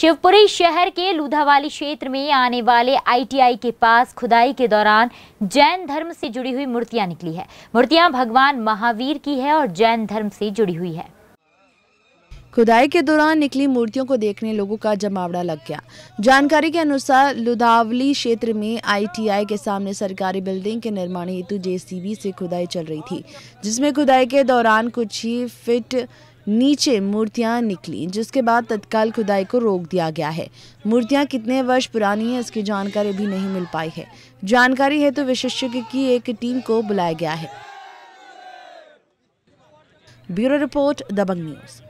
शिवपुरी शहर के लुधावाली क्षेत्र में आने वाले आईटीआई के पास खुदाई के दौरान जैन धर्म से जुड़ी हुई मूर्तियां निकली है मूर्तियां भगवान महावीर की है और जैन धर्म से जुड़ी हुई है खुदाई के दौरान निकली मूर्तियों को देखने लोगों का जमावड़ा लग गया जानकारी के अनुसार लुधावली क्षेत्र में आईटीआई के सामने सरकारी बिल्डिंग के निर्माण हेतु जेसीबी से खुदाई चल रही थी जिसमें खुदाई के दौरान कुछ ही फिट नीचे मूर्तियां निकली जिसके बाद तत्काल खुदाई को रोक दिया गया है मूर्तियां कितने वर्ष पुरानी है इसकी जानकारी भी नहीं मिल पाई है जानकारी है तो विशेषज्ञ की एक टीम को बुलाया गया है ब्यूरो रिपोर्ट दबंग न्यूज़